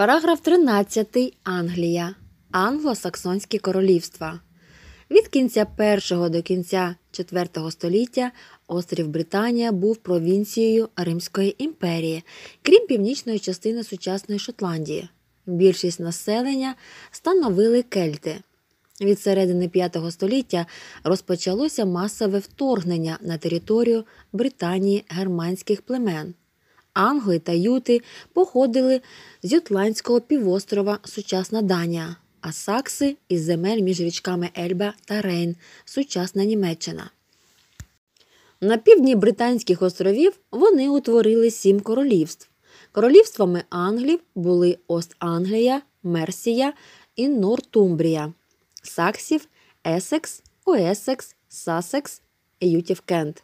Параграф 13. Англія. Англо-Саксонські королівства. Від кінця першого до кінця IV століття острів Британія був провінцією Римської імперії, крім північної частини сучасної Шотландії. Більшість населення становили кельти. Від середини V століття розпочалося масове вторгнення на територію Британії германських племен. Англи та Юти походили з Ютландського півострова сучасна Данія, а Сакси із земель між річками Ельба та Рейн, сучасна Німеччина. На півдні Британських островів вони утворили сім королівств. Королівствами Англів були Ост-Англія, Мерсія і Нортумбрія, Саксів, Есекс, Уесекс, Сасекс і Ютів Кент.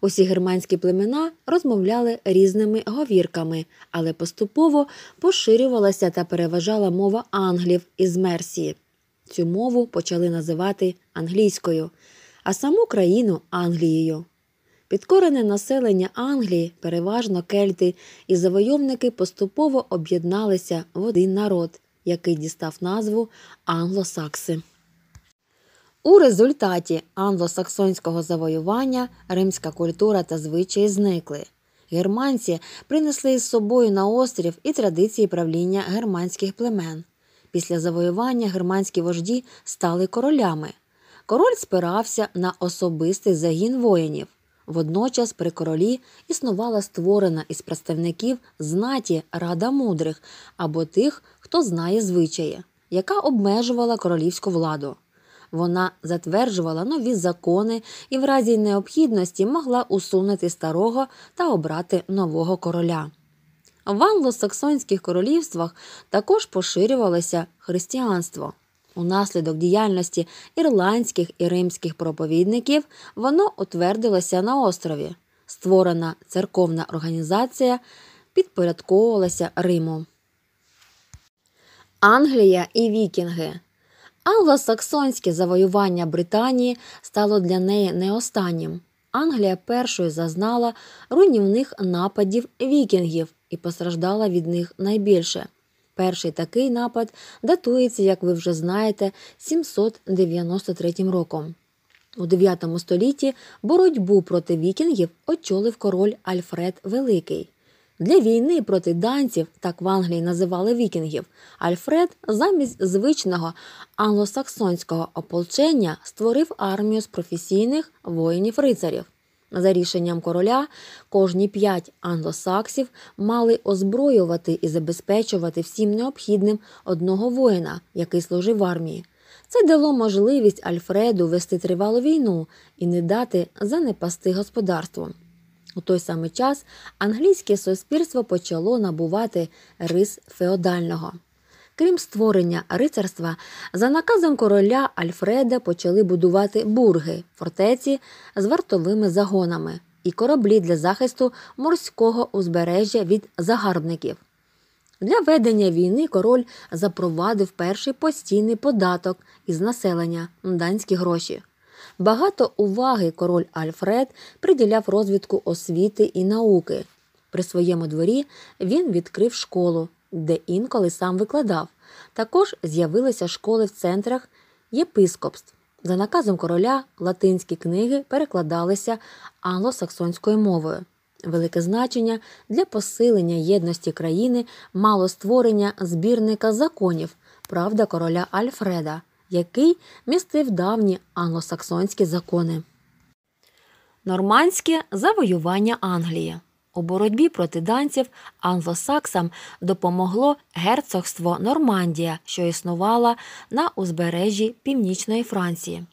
Усі германські племена розмовляли різними говірками, але поступово поширювалася та переважала мова англів із Мерсії. Цю мову почали називати англійською, а саму країну Англією. Підкорене населення Англії, переважно кельти, і завойовники поступово об'єдналися в один народ, який дістав назву англосакси. У результаті англосаксонського завоювання римська культура та звичаї зникли. Германці принесли із собою на острів і традиції правління германських племен. Після завоювання германські вожді стали королями. Король спирався на особистий загін воїнів. Водночас при королі існувала створена із представників знаті Рада мудрих або тих, хто знає звичаї, яка обмежувала королівську владу. Вона затверджувала нові закони і в разі необхідності могла усунути старого та обрати нового короля. В англосаксонських королівствах також поширювалося християнство. Унаслідок діяльності ірландських і римських проповідників воно утвердилося на острові. Створена церковна організація підпорядковувалася Риму. Англія і Вікінги Англосаксонське завоювання Британії стало для неї не останнім. Англія першою зазнала руйнівних нападів вікінгів і постраждала від них найбільше. Перший такий напад датується, як ви вже знаєте, 793 роком. У 9 столітті боротьбу проти вікінгів очолив король Альфред Великий. Для війни проти данців, так в Англії називали вікінгів, Альфред замість звичного англосаксонського ополчення створив армію з професійних воїнів-рицарів. За рішенням короля, кожні п'ять англосаксів мали озброювати і забезпечувати всім необхідним одного воїна, який служив в армії. Це дало можливість Альфреду вести тривалу війну і не дати занепасти господарством. У той самий час англійське суспільство почало набувати рис феодального. Крім створення рицарства, за наказом короля Альфреда почали будувати бурги, фортеці з вартовими загонами і кораблі для захисту морського узбережжя від загарбників. Для ведення війни король запровадив перший постійний податок із населення данські гроші. Багато уваги король Альфред приділяв розвитку освіти і науки. При своєму дворі він відкрив школу, де інколи сам викладав. Також з'явилися школи в центрах єпископств. За наказом короля латинські книги перекладалися англосаксонською мовою. Велике значення для посилення єдності країни мало створення збірника законів, правда короля Альфреда, який містив давні англосаксонські закони. Нормандське завоювання Англії. У боротьбі проти данців англосаксам допомогло герцогство Нормандія, що існувало на узбережжі Північної Франції.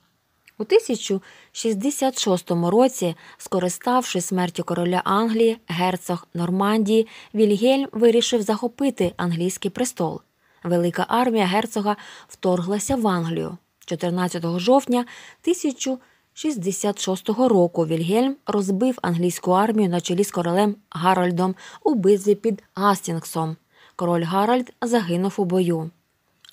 У 1066 році, скориставши смертю короля Англії, герцог Нормандії, Вільгельм вирішив захопити англійський престол. Велика армія герцога вторглася в Англію. 14 жовтня 1066 року Вільгельм розбив англійську армію на чолі з королем Гарольдом у битві під Гастінгсом. Король Гарольд загинув у бою.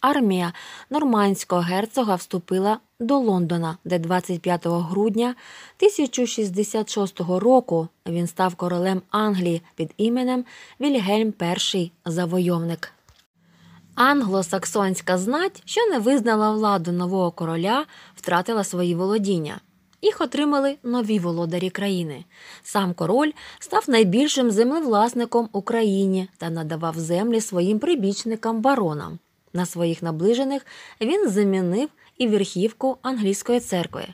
Армія нормандського герцога вступила до Лондона, де 25 грудня 1066 року він став королем Англії під іменем Вільгельм І завойовник. Англосаксонська знать, що не визнала владу нового короля, втратила свої володіння. Їх отримали нові володарі країни. Сам король став найбільшим землевласником Україні та надавав землі своїм прибічникам баронам. На своїх наближених він замінив і верхівку англійської церкви.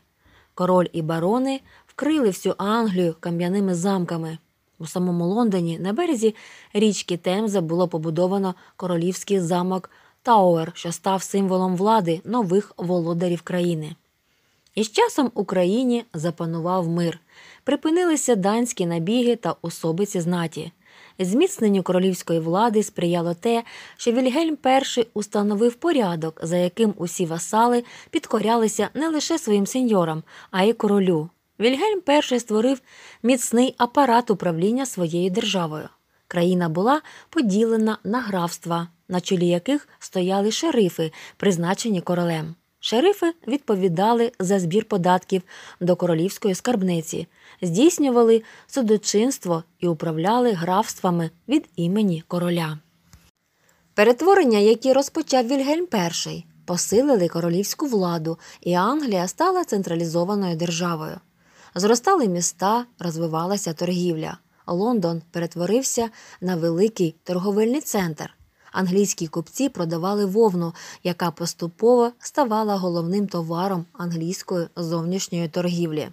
Король і барони вкрили всю Англію кам'яними замками. У самому Лондоні на березі річки Темза було побудовано королівський замок Тауер, що став символом влади нових володарів країни. І з часом Україні запанував мир, припинилися данські набіги та особиці знаті. Зміцненню королівської влади сприяло те, що Вільгельм І установив порядок, за яким усі васали підкорялися не лише своїм сеньорам, а й королю. Вільгельм І створив міцний апарат управління своєю державою. Країна була поділена на графства, на чолі яких стояли шерифи, призначені королем. Шерифи відповідали за збір податків до королівської скарбниці, здійснювали судочинство і управляли графствами від імені короля. Перетворення, які розпочав Вільгельм І, посилили королівську владу, і Англія стала централізованою державою. Зростали міста, розвивалася торгівля. Лондон перетворився на великий торговельний центр. Англійські купці продавали вовну, яка поступово ставала головним товаром англійської зовнішньої торгівлі.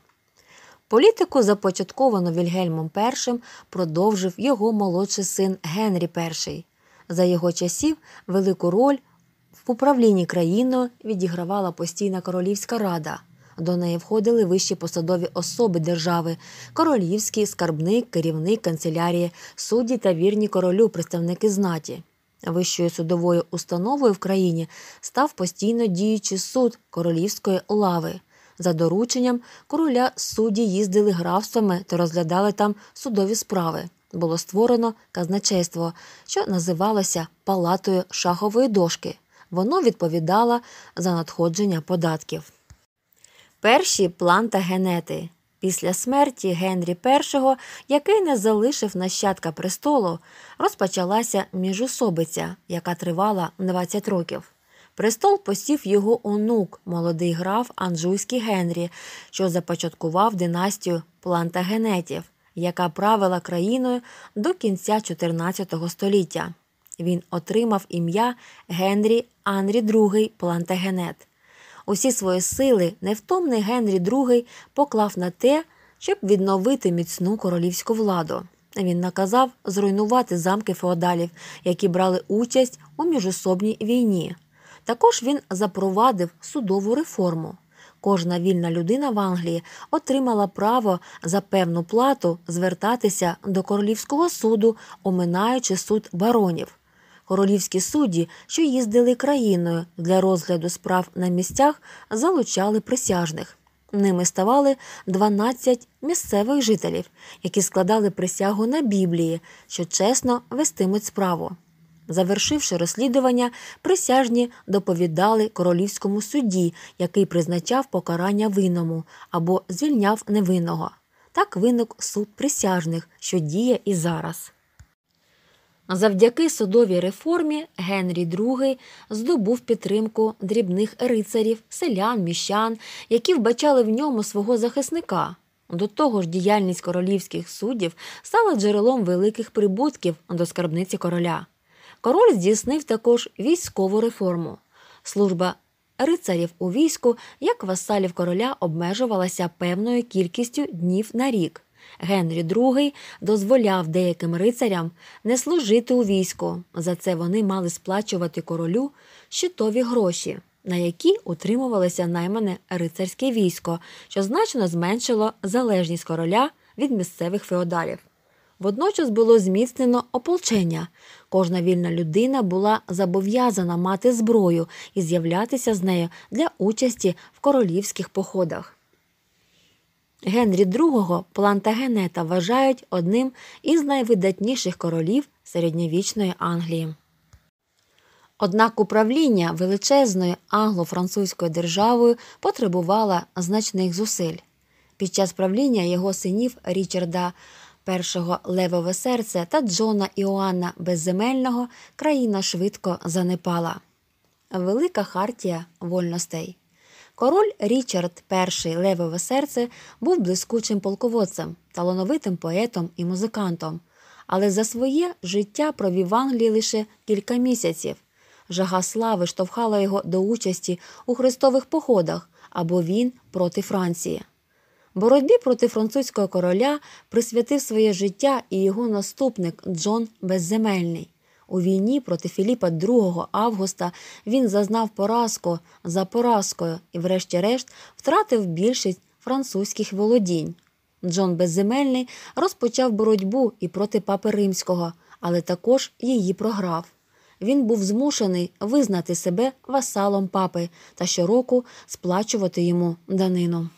Політику започатковану Вільгельмом І продовжив його молодший син Генрі І. За його часів велику роль в управлінні країною відігравала постійна королівська рада. До неї входили вищі посадові особи держави: королівський, скарбник, керівник канцелярії, судді та вірні королю, представники знаті. Вищою судовою установою в країні став постійно діючий суд королівської лави. За дорученням короля судді їздили графствами та розглядали там судові справи. Було створено казначейство, що називалося палатою шахової дошки. Воно відповідало за надходження податків. Перші плантагенети. Після смерті Генрі І, який не залишив нащадка престолу, розпочалася міжусобиця, яка тривала 20 років. Престол посів його онук, молодий граф Анжуйський Генрі, що започаткував династію плантагенетів, яка правила країною до кінця 14 століття. Він отримав ім'я Генрі Анрі II Плантагенет. Усі свої сили невтомний Генрі II поклав на те, щоб відновити міцну королівську владу. Він наказав зруйнувати замки феодалів, які брали участь у міжособній війні. Також він запровадив судову реформу. Кожна вільна людина в Англії отримала право за певну плату звертатися до королівського суду, оминаючи суд баронів королівські судді, що їздили країною для розгляду справ на місцях, залучали присяжних. Ними ставали 12 місцевих жителів, які складали присягу на Біблії, що чесно вестимуть справу. Завершивши розслідування, присяжні доповідали королівському судді, який призначав покарання винному або звільняв невинного. Так виник суд присяжних, що діє і зараз. Завдяки судовій реформі Генрі II здобув підтримку дрібних рицарів, селян, міщан, які вбачали в ньому свого захисника. До того ж, діяльність королівських суддів стала джерелом великих прибутків до скарбниці короля. Король здійснив також військову реформу. Служба рицарів у війську, як васалів короля, обмежувалася певною кількістю днів на рік. Генрі II дозволяв деяким рицарям не служити у війську. За це вони мали сплачувати королю щитові гроші, на які утримувалося наймане рицарське військо, що значно зменшило залежність короля від місцевих феодалів. Водночас було зміцнено ополчення. Кожна вільна людина була зобов'язана мати зброю і з'являтися з нею для участі в королівських походах. Генрі II Плантагенета вважають одним із найвидатніших королів середньовічної Англії. Однак управління величезною англо-французькою державою потребувало значних зусиль. Під час правління його синів Річарда І Левове серце та Джона Іоанна Безземельного країна швидко занепала. Велика хартія вольностей. Король Річард І Левове серце був блискучим полководцем, талановитим поетом і музикантом, але за своє життя провів в Англії лише кілька місяців. Жага слави штовхала його до участі у хрестових походах або він проти Франції. Боротьбі проти французького короля присвятив своє життя і його наступник Джон Безземельний. У війні проти Філіпа 2 августа він зазнав поразку за поразкою і, врешті-решт, втратив більшість французьких володінь. Джон Безземельний розпочав боротьбу і проти папи римського, але також її програв. Він був змушений визнати себе васалом папи та щороку сплачувати йому данину.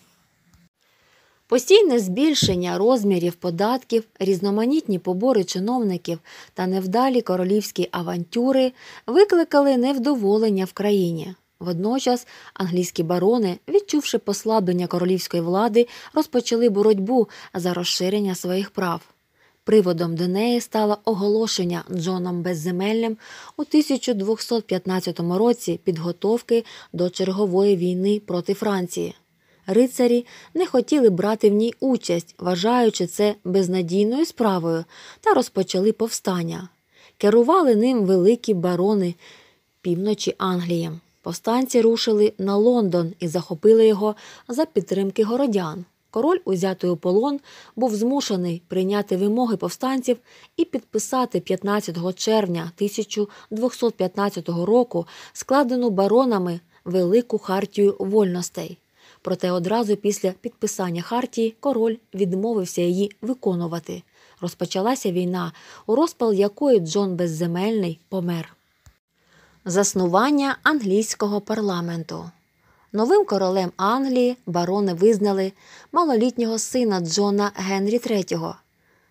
Постійне збільшення розмірів податків, різноманітні побори чиновників та невдалі королівські авантюри викликали невдоволення в країні. Водночас англійські барони, відчувши послаблення королівської влади, розпочали боротьбу за розширення своїх прав. Приводом до неї стало оголошення Джоном Безземельним у 1215 році підготовки до чергової війни проти Франції рицарі не хотіли брати в ній участь, вважаючи це безнадійною справою, та розпочали повстання. Керували ним великі барони півночі Англії. Повстанці рушили на Лондон і захопили його за підтримки городян. Король, узятий у полон, був змушений прийняти вимоги повстанців і підписати 15 червня 1215 року складену баронами велику хартію вольностей. Проте одразу після підписання хартії король відмовився її виконувати. Розпочалася війна, у розпал якої Джон Безземельний помер. Заснування англійського парламенту новим королем Англії барони визнали малолітнього сина Джона Генрі III.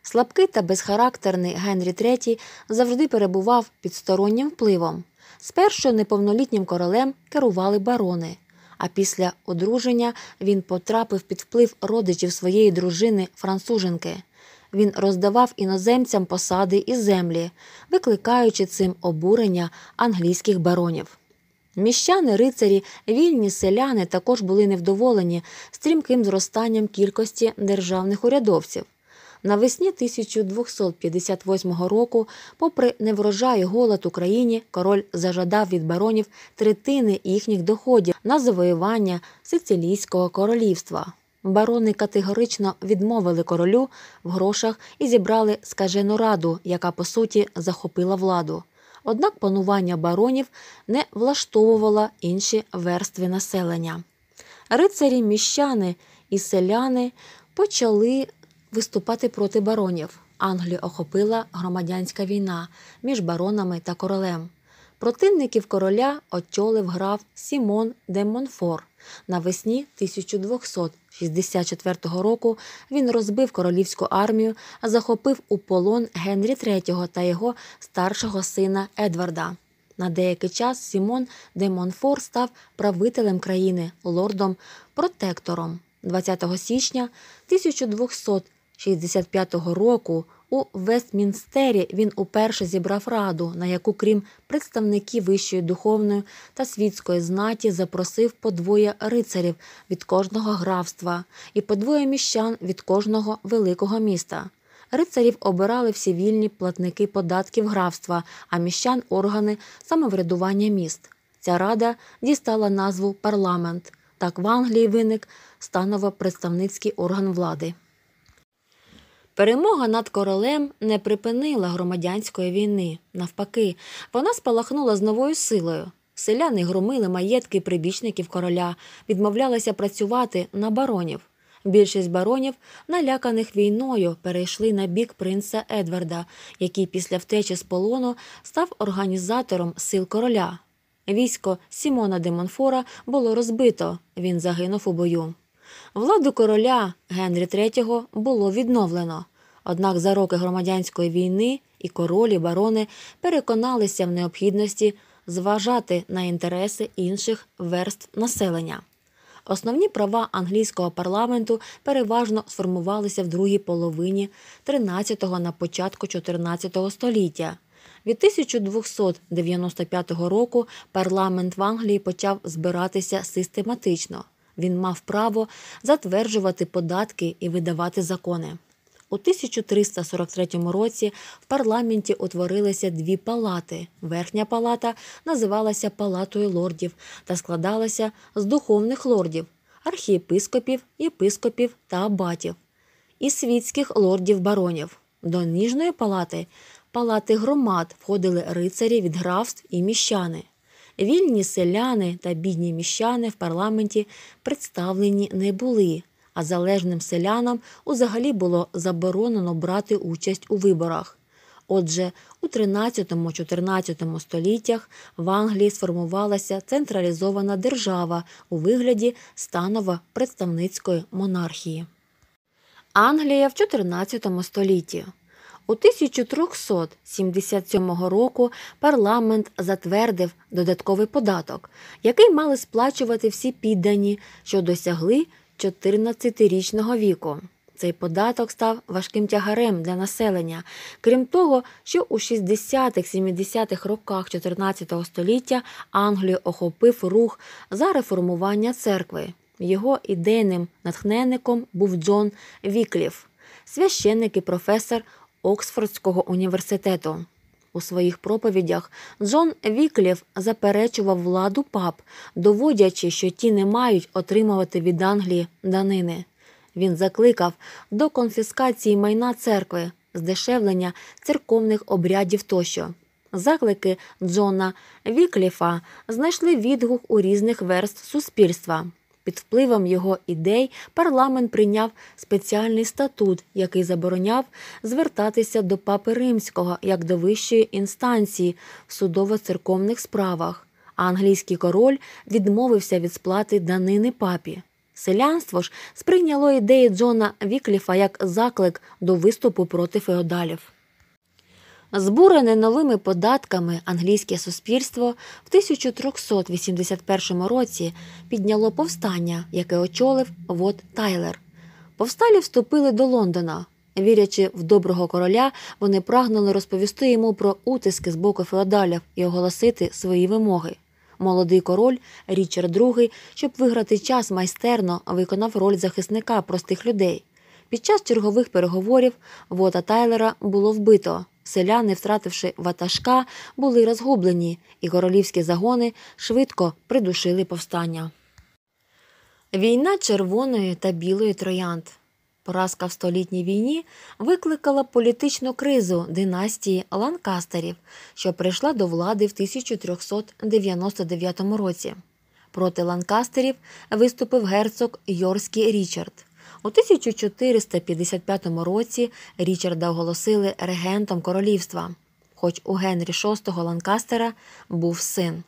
Слабкий та безхарактерний Генрі III завжди перебував під стороннім впливом. Спершу неповнолітнім королем керували барони. А після одруження він потрапив під вплив родичів своєї дружини француженки. Він роздавав іноземцям посади і землі, викликаючи цим обурення англійських баронів. Міщани, рицарі, вільні селяни також були невдоволені стрімким зростанням кількості державних урядовців. Навесні 1258 року, попри неврожай голод Україні, король зажадав від баронів третини їхніх доходів на завоювання Сицилійського королівства. Барони категорично відмовили королю в грошах і зібрали скажену раду, яка по суті захопила владу. Однак панування баронів не влаштовувало інші верстви населення. Рицарі, міщани і селяни почали виступати проти баронів. Англію охопила громадянська війна між баронами та королем. Противників короля отьолив граф Сімон де Монфор. Навесні 1264 року він розбив королівську армію, захопив у полон Генрі III та його старшого сина Едварда. На деякий час Сімон де Монфор став правителем країни, лордом, протектором. 20 січня 1200 65-го року у Вестмінстері він уперше зібрав раду, на яку, крім представників вищої духовної та світської знаті, запросив по двоє рицарів від кожного графства і по двоє міщан від кожного великого міста. Рицарів обирали всі вільні платники податків графства, а міщан органи самоврядування міст. Ця рада дістала назву парламент. Так в Англії виник станово представницький орган влади. Перемога над королем не припинила громадянської війни. Навпаки, вона спалахнула з новою силою. Селяни громили маєтки прибічників короля, відмовлялися працювати на баронів. Більшість баронів, наляканих війною, перейшли на бік принца Едварда, який після втечі з полону став організатором сил короля. Військо Сімона де Монфора було розбито. Він загинув у бою. Владу короля Генрі III було відновлено. Однак за роки громадянської війни і королі барони переконалися в необхідності зважати на інтереси інших верств населення. Основні права англійського парламенту переважно сформувалися в другій половині 13-го на початку 14-го століття. Від 1295 року парламент в Англії почав збиратися систематично він мав право затверджувати податки і видавати закони. У 1343 році в парламенті утворилися дві палати. Верхня палата називалася Палатою лордів та складалася з духовних лордів, архієпископів, єпископів та абатів і світських лордів-баронів. До ніжної палати палати громад входили рицарі від графств і міщани. Вільні селяни та бідні міщани в парламенті представлені не були, а залежним селянам узагалі було заборонено брати участь у виборах. Отже, у 13-14 століттях в Англії сформувалася централізована держава у вигляді станова представницької монархії. Англія в 14 столітті. У 1377 року парламент затвердив додатковий податок, який мали сплачувати всі піддані, що досягли 14-річного віку. Цей податок став важким тягарем для населення. Крім того, що у 60-70-х роках 14 століття Англію охопив рух за реформування церкви. Його ідейним натхненником був Джон Вікліф, священник і професор Оксфордського університету. У своїх проповідях Джон Вікліф заперечував владу пап, доводячи, що ті не мають отримувати від Англії данини. Він закликав до конфіскації майна церкви, здешевлення церковних обрядів тощо. Заклики Джона Вікліфа знайшли відгук у різних верст суспільства. Під впливом його ідей парламент прийняв спеціальний статут, який забороняв звертатися до папи римського як до вищої інстанції в судово-церковних справах. А англійський король відмовився від сплати данини папі. Селянство ж сприйняло ідеї Джона Вікліфа як заклик до виступу проти феодалів. Збурене новими податками англійське суспільство в 1381 році підняло повстання, яке очолив Вот Тайлер. Повсталі вступили до Лондона. Вірячи в доброго короля, вони прагнули розповісти йому про утиски з боку феодалів і оголосити свої вимоги. Молодий король Річард II, щоб виграти час майстерно, виконав роль захисника простих людей. Під час чергових переговорів Вота Тайлера було вбито. Селяни, втративши ватажка, були розгублені, і королівські загони швидко придушили повстання. Війна червоної та білої троянд. Поразка в столітній війні викликала політичну кризу династії ланкастерів, що прийшла до влади в 1399 році. Проти ланкастерів виступив герцог Йорський Річард. У 1455 році Річарда оголосили регентом королівства, хоч у Генрі VI Ланкастера був син.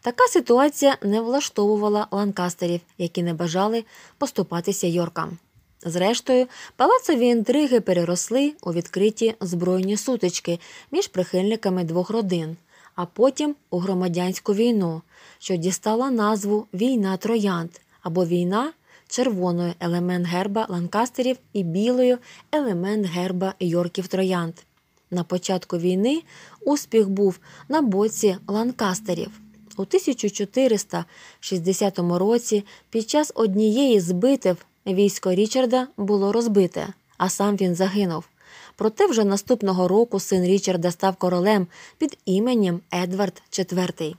Така ситуація не влаштовувала ланкастерів, які не бажали поступатися Йоркам. Зрештою, палацові інтриги переросли у відкриті збройні сутички між прихильниками двох родин, а потім у громадянську війну, що дістала назву Війна Троянд або Війна червоною елемент герба ланкастерів і білою елемент герба Йорків Троянд. На початку війни успіх був на боці ланкастерів. У 1460 році під час однієї з битв військо Річарда було розбите, а сам він загинув. Проте вже наступного року син Річарда став королем під іменем Едвард IV.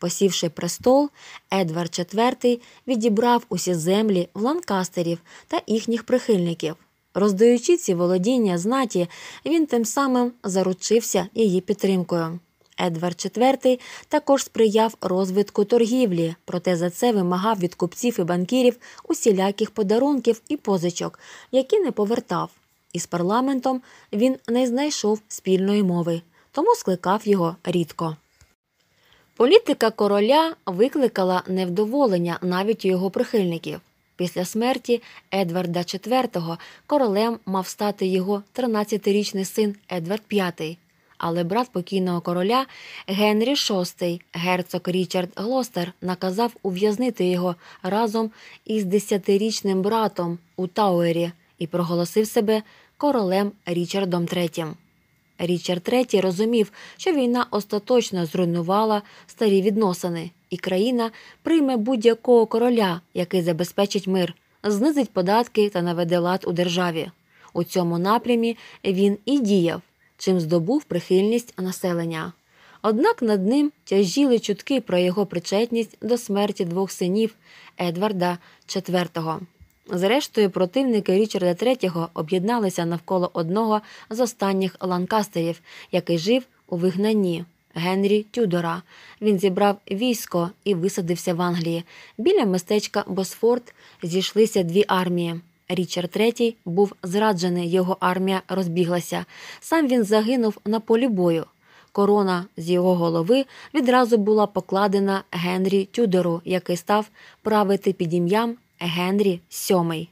Посівши престол, Едвард IV відібрав усі землі в ланкастерів та їхніх прихильників. Роздаючи ці володіння знаті, він тим самим заручився її підтримкою. Едвард IV також сприяв розвитку торгівлі, проте за це вимагав від купців і банкірів усіляких подарунків і позичок, які не повертав. Із парламентом він не знайшов спільної мови, тому скликав його рідко. Політика короля викликала невдоволення навіть у його прихильників. Після смерті Едварда IV королем мав стати його 13-річний син Едвард V, але брат покійного короля Генрі VI, герцог Річард Глостер, наказав ув'язнити його разом із 10-річним братом у Тауері і проголосив себе королем Річардом III. Річард III розумів, що війна остаточно зруйнувала старі відносини, і країна прийме будь-якого короля, який забезпечить мир, знизить податки та наведе лад у державі. У цьому напрямі він і діяв, чим здобув прихильність населення. Однак над ним тяжіли чутки про його причетність до смерті двох синів Едварда IV. Зрештою, противники Річарда III об'єдналися навколо одного з останніх ланкастерів, який жив у вигнанні Генрі Тюдора. Він зібрав військо і висадився в Англії. Біля містечка Босфорд зійшлися дві армії. Річард III був зраджений, його армія розбіглася. Сам він загинув на полі бою. Корона з його голови відразу була покладена Генрі Тюдору, який став правити під ім'ям Генрі VII.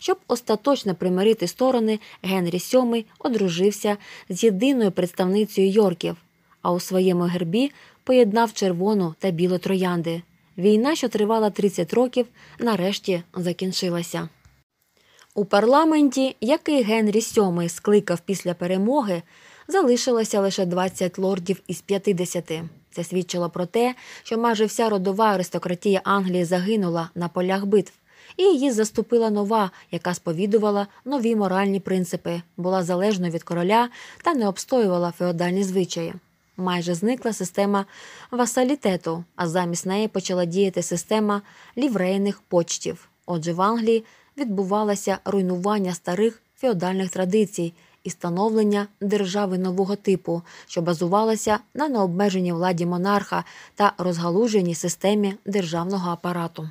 Щоб остаточно примирити сторони, Генрі VII одружився з єдиною представницею Йорків, а у своєму гербі поєднав червону та білу троянди. Війна, що тривала 30 років, нарешті закінчилася. У парламенті, який Генрі VII скликав після перемоги, залишилося лише 20 лордів із 50. Це свідчило про те, що майже вся родова аристократія Англії загинула на полях битв і її заступила нова, яка сповідувала нові моральні принципи, була залежною від короля та не обстоювала феодальні звичаї. Майже зникла система васалітету, а замість неї почала діяти система ліврейних почтів. Отже, в Англії відбувалося руйнування старих феодальних традицій і становлення держави нового типу, що базувалося на необмеженій владі монарха та розгалуженій системі державного апарату.